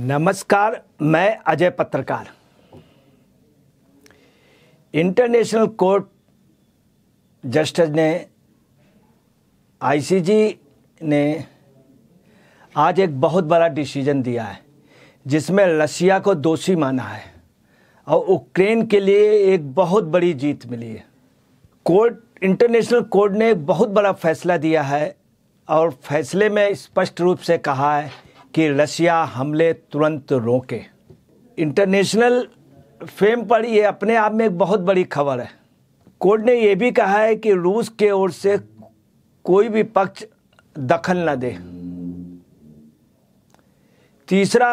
नमस्कार मैं अजय पत्रकार इंटरनेशनल कोर्ट जस्टिस ने आईसीजी ने आज एक बहुत बड़ा डिसीजन दिया है जिसमें रशिया को दोषी माना है और यूक्रेन के लिए एक बहुत बड़ी जीत मिली है कोर्ट इंटरनेशनल कोर्ट ने एक बहुत बड़ा फैसला दिया है और फैसले में स्पष्ट रूप से कहा है कि रशिया हमले तुरंत रोके इंटरनेशनल फेम पर यह अपने आप में एक बहुत बड़ी खबर है कोर्ट ने यह भी कहा है कि रूस के ओर से कोई भी पक्ष दखल न दे तीसरा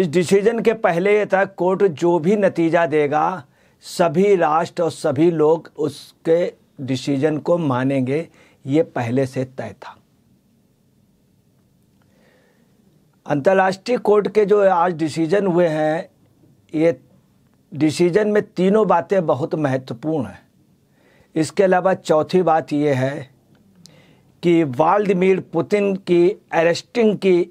इस डिसीजन के पहले तक कोर्ट जो भी नतीजा देगा सभी राष्ट्र और सभी लोग उसके डिसीजन को मानेंगे ये पहले से तय था अंतर्राष्ट्रीय कोर्ट के जो आज डिसीजन हुए हैं ये डिसीजन में तीनों बातें बहुत महत्वपूर्ण हैं इसके अलावा चौथी बात यह है कि वाल्डमीर पुतिन की अरेस्टिंग की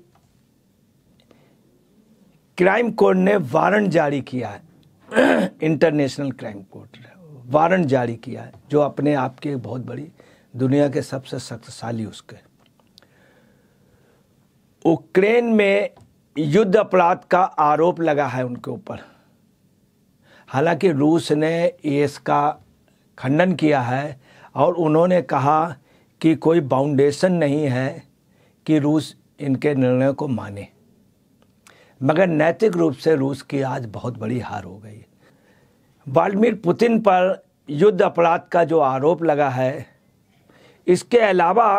क्राइम कोर्ट ने वारंट जारी किया है इंटरनेशनल क्राइम कोर्ट ने वारंट जारी किया है जो अपने आप की बहुत बड़ी दुनिया के सबसे शक्तिशाली उसके उक्रेन में युद्ध अपराध का आरोप लगा है उनके ऊपर हालांकि रूस ने इसका खंडन किया है और उन्होंने कहा कि कोई बाउंडेशन नहीं है कि रूस इनके निर्णय को माने मगर नैतिक रूप से रूस की आज बहुत बड़ी हार हो गई व्लादिमीर पुतिन पर युद्ध अपराध का जो आरोप लगा है इसके अलावा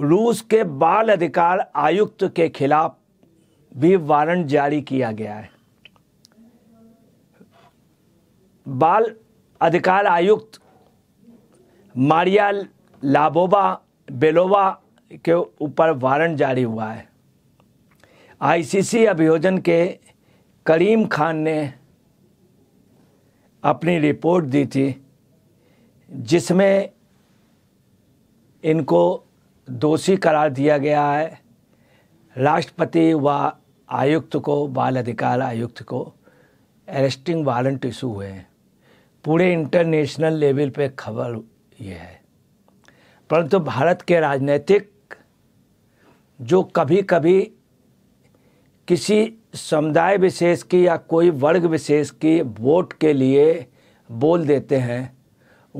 रूस के बाल अधिकार आयुक्त के खिलाफ भी वारंट जारी किया गया है बाल अधिकार आयुक्त मारिया लाबोबा बेलोवा के ऊपर वारंट जारी हुआ है आईसीसी अभियोजन के करीम खान ने अपनी रिपोर्ट दी थी जिसमें इनको दोषी करार दिया गया है राष्ट्रपति व आयुक्त को बाल अधिकार आयुक्त को अरेस्टिंग वारंट इशू हुए हैं पूरे इंटरनेशनल लेवल पे खबर ये है परंतु भारत के राजनीतिक जो कभी कभी किसी समुदाय विशेष की या कोई वर्ग विशेष की वोट के लिए बोल देते हैं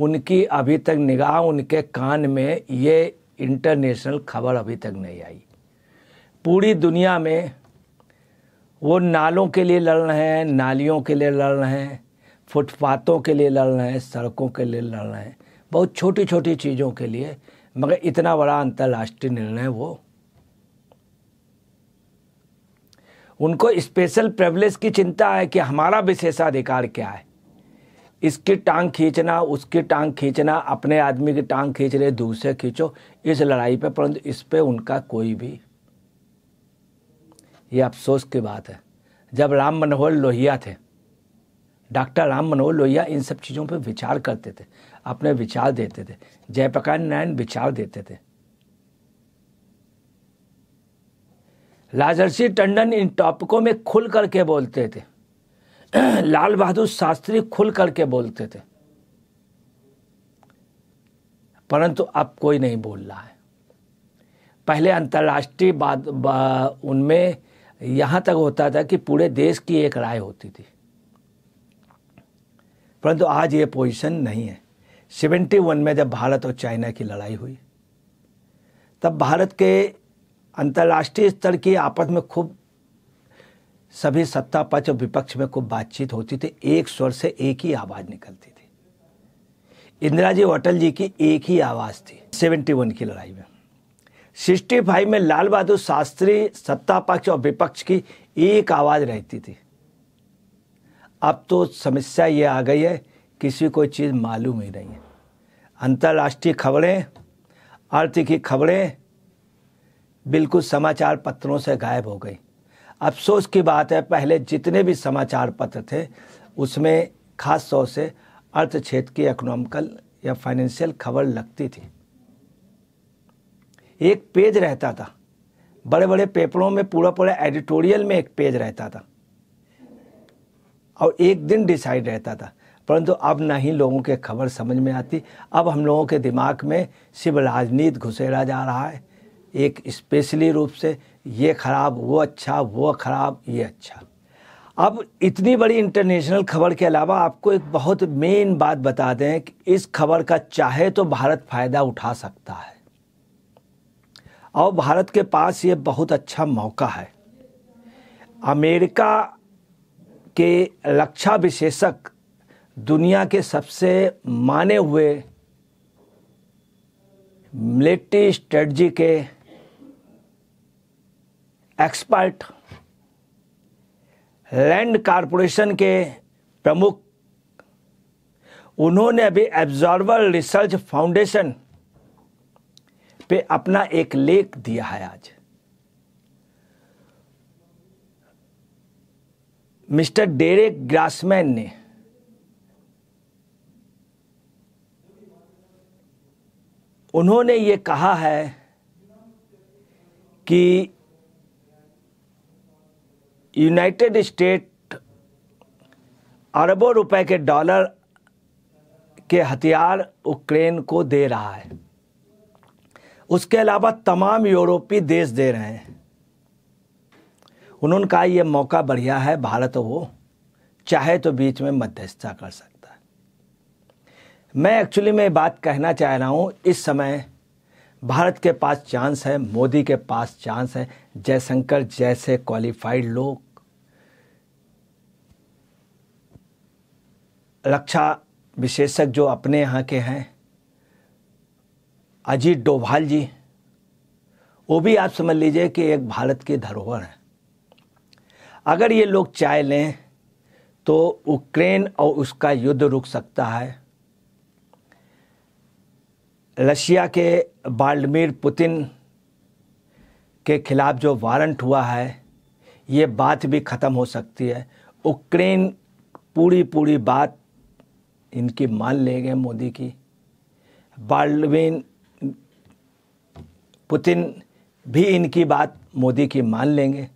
उनकी अभी तक निगाह उनके कान में ये इंटरनेशनल खबर अभी तक नहीं आई पूरी दुनिया में वो नालों के लिए लड़ रहे हैं नालियों के लिए लड़ रहे हैं फुटपाथों के लिए लड़ रहे हैं सड़कों के लिए लड़ रहे हैं बहुत छोटी छोटी चीज़ों के लिए मगर इतना बड़ा अंतर्राष्ट्रीय निर्णय वो उनको स्पेशल प्रेवलेज की चिंता है कि हमारा विशेषाधिकार क्या है इसकी टांग खींचना उसकी टांग खींचना अपने आदमी की टांग खींच रहे दूसरे खींचो इस लड़ाई पे परंतु इस पे उनका कोई भी ये अफसोस की बात है जब राम मनोहर लोहिया थे डॉक्टर राम मनोहर लोहिया इन सब चीज़ों पर विचार करते थे अपने विचार देते थे जयप्रकाश नारायण विचार देते थे लाजर्सी टंडन इन टॉपिकों में खुल करके बोलते थे लाल बहादुर शास्त्री खुल करके बोलते थे परंतु अब कोई नहीं बोल रहा है पहले अंतर्राष्ट्रीय बाद बा, उनमें यहां तक होता था कि पूरे देश की एक राय होती थी परंतु आज ये पोजीशन नहीं है सेवेंटी वन में जब भारत और चाइना की लड़ाई हुई तब भारत के अंतर्राष्ट्रीय स्तर की आपस में खूब सभी सत्ता पक्ष और विपक्ष में खूब बातचीत होती थी एक स्वर से एक ही आवाज निकलती थी इंदिरा जी अटल जी की एक ही आवाज थी 71 की लड़ाई में 65 में लाल बहादुर शास्त्री सत्ता पक्ष और विपक्ष की एक आवाज रहती थी अब तो समस्या ये आ गई है किसी को चीज़ मालूम ही नहीं है अंतर्राष्ट्रीय खबरें अर्थ की खबरें बिल्कुल समाचार पत्रों से गायब हो गई अफसोस की बात है पहले जितने भी समाचार पत्र थे उसमें खास तौर से अर्थ क्षेत्र की इकोनॉमिकल या फाइनेंशियल खबर लगती थी एक पेज रहता था बड़े बड़े पेपरों में पूरा पूरा एडिटोरियल में एक पेज रहता था और एक दिन डिसाइड रहता था परंतु अब ना ही लोगों के खबर समझ में आती अब हम लोगों के दिमाग में सिर्फ राजनीति घुसेड़ा जा रहा है एक स्पेशली रूप से ये ख़राब वो अच्छा वो ख़राब ये अच्छा अब इतनी बड़ी इंटरनेशनल खबर के अलावा आपको एक बहुत मेन बात बता दें कि इस खबर का चाहे तो भारत फ़ायदा उठा सकता है और भारत के पास ये बहुत अच्छा मौका है अमेरिका के रक्षा विशेषक दुनिया के सबसे माने हुए मिलिट्री स्ट्रेटजी के एक्सपर्ट लैंड कारपोरेशन के प्रमुख उन्होंने अभी एब्जॉर्वर रिसर्च फाउंडेशन पे अपना एक लेख दिया है आज मिस्टर डेरेक ग्रासमैन ने उन्होंने ये कहा है कि यूनाइटेड स्टेट अरबों रुपए के डॉलर के हथियार यूक्रेन को दे रहा है उसके अलावा तमाम यूरोपीय देश दे रहे हैं उन्होंने कहा यह मौका बढ़िया है भारत वो चाहे तो बीच में मध्यस्थता कर सकता है मैं एक्चुअली में बात कहना चाह रहा हूं इस समय भारत के पास चांस है मोदी के पास चांस है जयशंकर जैसे क्वालिफाइड लोग रक्षा विशेषज्ञ जो अपने यहाँ के हैं अजीत डोभाल जी वो भी आप समझ लीजिए कि एक भारत की धरोहर है अगर ये लोग चाय लें तो यूक्रेन और उसका युद्ध रुक सकता है रशिया के वाल्डमिर पुतिन के खिलाफ जो वारंट हुआ है ये बात भी ख़त्म हो सकती है यूक्रेन पूरी पूरी बात इनकी माल ले गए मोदी की बाल्डविन पुतिन भी इनकी बात मोदी की मान लेंगे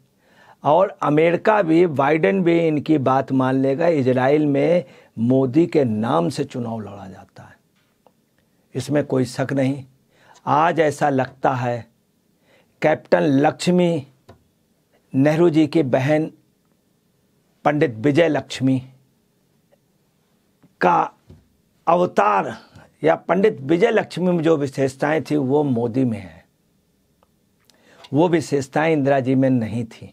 और अमेरिका भी बाइडेन भी इनकी बात मान लेगा इजराइल में मोदी के नाम से चुनाव लड़ा जाता है इसमें कोई शक नहीं आज ऐसा लगता है कैप्टन लक्ष्मी नेहरू जी की बहन पंडित विजय लक्ष्मी का अवतार या पंडित विजय लक्ष्मी में जो विशेषताएं थी वो मोदी में है वो विशेषताएं इंदिरा जी में नहीं थी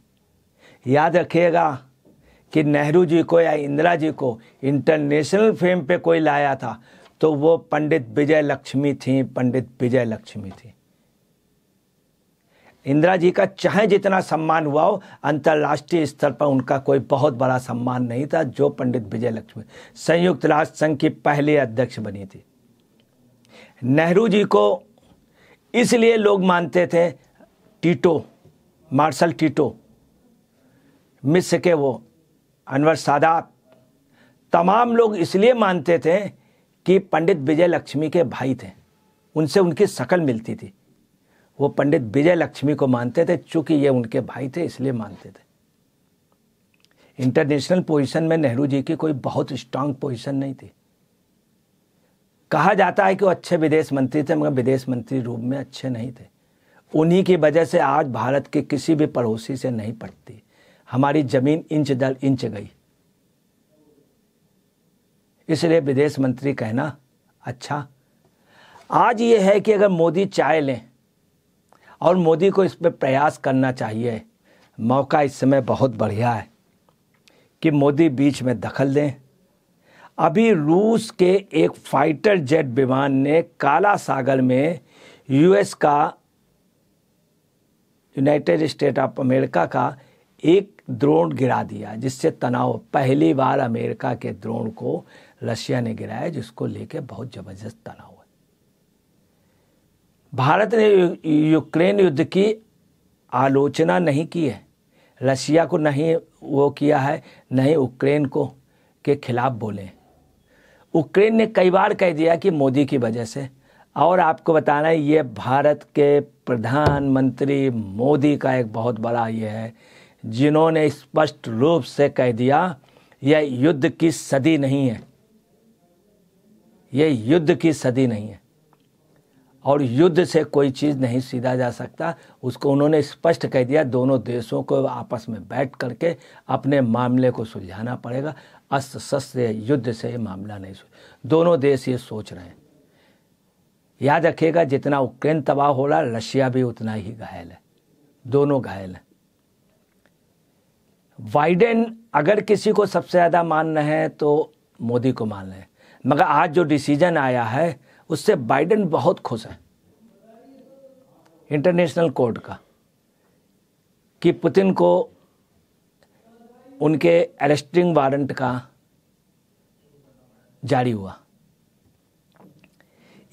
याद रखिएगा कि नेहरू जी को या इंदिरा जी को इंटरनेशनल फेम पे कोई लाया था तो वो पंडित विजय लक्ष्मी थी पंडित विजय लक्ष्मी थी इंदिरा जी का चाहे जितना सम्मान हुआ हो अंतर्राष्ट्रीय स्तर पर उनका कोई बहुत बड़ा सम्मान नहीं था जो पंडित विजय लक्ष्मी संयुक्त राष्ट्र संघ की पहले अध्यक्ष बनी थी नेहरू जी को इसलिए लोग मानते थे टीटो मार्शल टीटो मिस के वो अनवर सादात तमाम लोग इसलिए मानते थे कि पंडित विजय लक्ष्मी के भाई थे उनसे उनकी शकल मिलती थी वो पंडित विजय लक्ष्मी को मानते थे चूंकि ये उनके भाई थे इसलिए मानते थे इंटरनेशनल पोजीशन में नेहरू जी की कोई बहुत स्ट्रांग पोजीशन नहीं थी कहा जाता है कि वो अच्छे विदेश मंत्री थे मगर विदेश मंत्री रूप में अच्छे नहीं थे उन्हीं की वजह से आज भारत के किसी भी पड़ोसी से नहीं पड़ती हमारी जमीन इंच दर इंच गई इसलिए विदेश मंत्री कहना अच्छा आज ये है कि अगर मोदी चाय लें और मोदी को इस पर प्रयास करना चाहिए मौका इस समय बहुत बढ़िया है कि मोदी बीच में दखल दें अभी रूस के एक फाइटर जेट विमान ने काला सागर में यूएस का यूनाइटेड स्टेट ऑफ अमेरिका का एक ड्रोन गिरा दिया जिससे तनाव पहली बार अमेरिका के ड्रोन को रशिया ने गिराया जिसको लेके बहुत ज़बरदस्त तनाव भारत ने यूक्रेन युद्ध की आलोचना नहीं की है रशिया को नहीं वो किया है नहीं यूक्रेन को के खिलाफ बोले यूक्रेन ने कई बार कह दिया कि मोदी की वजह से और आपको बताना है ये भारत के प्रधानमंत्री मोदी का एक बहुत बड़ा ये है जिन्होंने स्पष्ट रूप से कह दिया यह युद्ध की सदी नहीं है यह युद्ध की सदी नहीं है और युद्ध से कोई चीज़ नहीं सीधा जा सकता उसको उन्होंने स्पष्ट कह दिया दोनों देशों को आपस में बैठ करके अपने मामले को सुलझाना पड़ेगा अस्त्र शस्त्र युद्ध से मामला नहीं दोनों देश ये सोच रहे हैं याद रखिएगा जितना यूक्रेन तबाह हो रहा रशिया भी उतना ही घायल है दोनों घायल हैं बाइडेन अगर किसी को सबसे ज़्यादा मान रहे हैं तो मोदी को मान रहे हैं मगर आज जो डिसीजन आया है उससे बाइडेन बहुत खुश है इंटरनेशनल कोर्ट का कि पुतिन को उनके अरेस्टिंग वारंट का जारी हुआ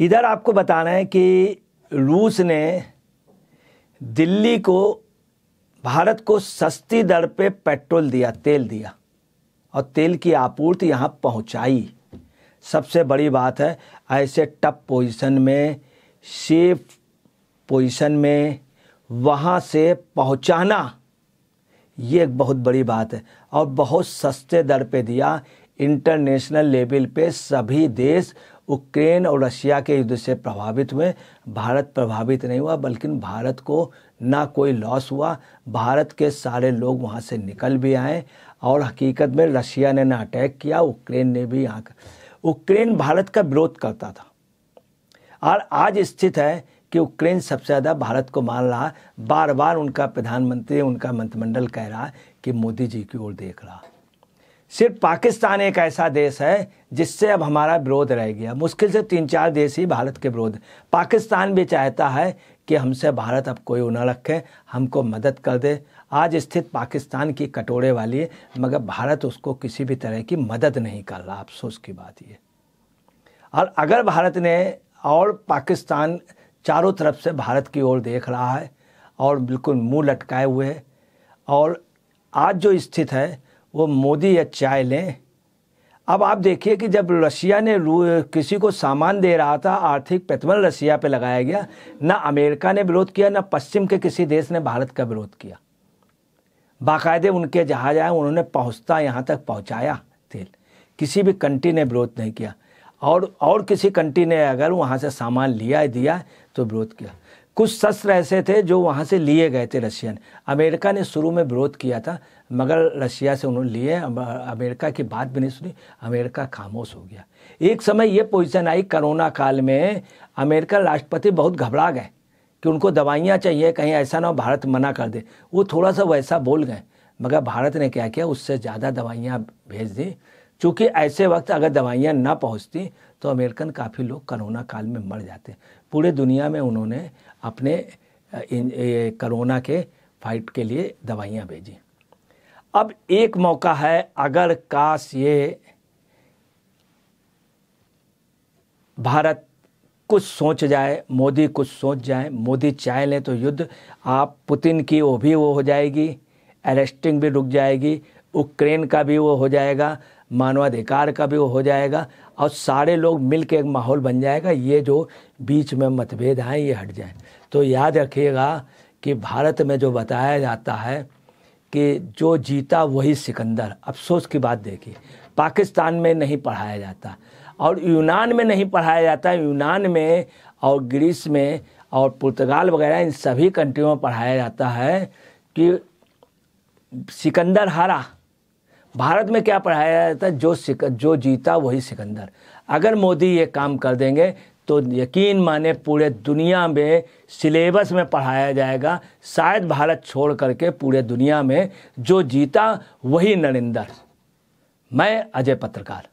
इधर आपको बता रहे हैं कि रूस ने दिल्ली को भारत को सस्ती दर पे पेट्रोल दिया तेल दिया और तेल की आपूर्ति यहाँ पहुँचाई सबसे बड़ी बात है ऐसे टप पोजीशन में सेफ पोजीशन में वहाँ से पहुँचाना ये एक बहुत बड़ी बात है और बहुत सस्ते दर पे दिया इंटरनेशनल लेवल पे सभी देश यूक्रेन और रशिया के युद्ध से प्रभावित हुए भारत प्रभावित नहीं हुआ बल्कि भारत को ना कोई लॉस हुआ भारत के सारे लोग वहाँ से निकल भी आए और हकीकत में रशिया ने ना अटैक किया यूक्रेन ने भी यहाँ यूक्रेन भारत का विरोध करता था और आज स्थित है कि यूक्रेन सबसे ज़्यादा भारत को मान रहा बार बार उनका प्रधानमंत्री उनका मंत्रिमंडल कह रहा कि मोदी जी की ओर देख रहा सिर्फ पाकिस्तान एक ऐसा देश है जिससे अब हमारा विरोध रह गया मुश्किल से तीन चार देश ही भारत के विरोध पाकिस्तान भी चाहता है कि हमसे भारत अब कोई न रखे हमको मदद कर दे आज स्थित पाकिस्तान की कटोरे वाली है मगर भारत उसको किसी भी तरह की मदद नहीं कर रहा अफसोस की बात ये और अगर भारत ने और पाकिस्तान चारों तरफ से भारत की ओर देख रहा है और बिल्कुल मुंह लटकाए हुए है और आज जो स्थित है वो मोदी या चाय लें अब आप देखिए कि जब रशिया ने किसी को सामान दे रहा था आर्थिक प्रतिबंध रशिया पे लगाया गया ना अमेरिका ने विरोध किया ना पश्चिम के किसी देश ने भारत का विरोध किया बाकायदे उनके जहाज आए उन्होंने पहुँचता यहाँ तक पहुँचाया तेल किसी भी कंट्री ने विरोध नहीं किया और और किसी कंट्री ने अगर वहाँ से सामान लिया दिया तो विरोध किया कुछ शस्त्र ऐसे थे जो वहाँ से लिए गए थे रशियन अमेरिका ने शुरू में विरोध किया था मगर रशिया से उन्होंने लिए अमेरिका की बात भी नहीं सुनी अमेरिका खामोश हो गया एक समय ये पोजिशन आई कोरोना काल में अमेरिका राष्ट्रपति बहुत घबरा गए कि उनको दवाइयाँ चाहिए कहीं ऐसा ना हो भारत मना कर दे वो थोड़ा सा वैसा बोल गए मगर भारत ने क्या किया उससे ज़्यादा दवाइयाँ भेज दी चूँकि ऐसे वक्त अगर दवाइयाँ ना पहुँचती तो अमेरिकन काफ़ी लोग करोना काल में मर जाते पूरे दुनिया में उन्होंने अपने करोना के फाइट के लिए दवाइयाँ भेजी अब एक मौका है अगर काश ये भारत कुछ सोच जाए मोदी कुछ सोच जाए मोदी चाह लें तो युद्ध आप पुतिन की वो भी वो हो जाएगी अरेस्टिंग भी रुक जाएगी यूक्रेन का भी वो हो जाएगा मानवाधिकार का भी वो हो जाएगा और सारे लोग मिल के एक माहौल बन जाएगा ये जो बीच में मतभेद आए ये हट जाए तो याद रखिएगा कि भारत में जो बताया जाता है कि जो जीता वही सिकंदर अफसोस की बात देखिए पाकिस्तान में नहीं पढ़ाया जाता और यूनान में नहीं पढ़ाया जाता यूनान में और ग्रीस में और पुर्तगाल वगैरह इन सभी कंट्रियों में पढ़ाया जाता है कि सिकंदर हारा भारत में क्या पढ़ाया जाता है जो सिक जो जीता वही सिकंदर अगर मोदी ये काम कर देंगे तो यकीन माने पूरे दुनिया में सिलेबस में पढ़ाया जाएगा शायद भारत छोड़ करके पूरे दुनिया में जो जीता वही नरेंद्र मैं अजय पत्रकार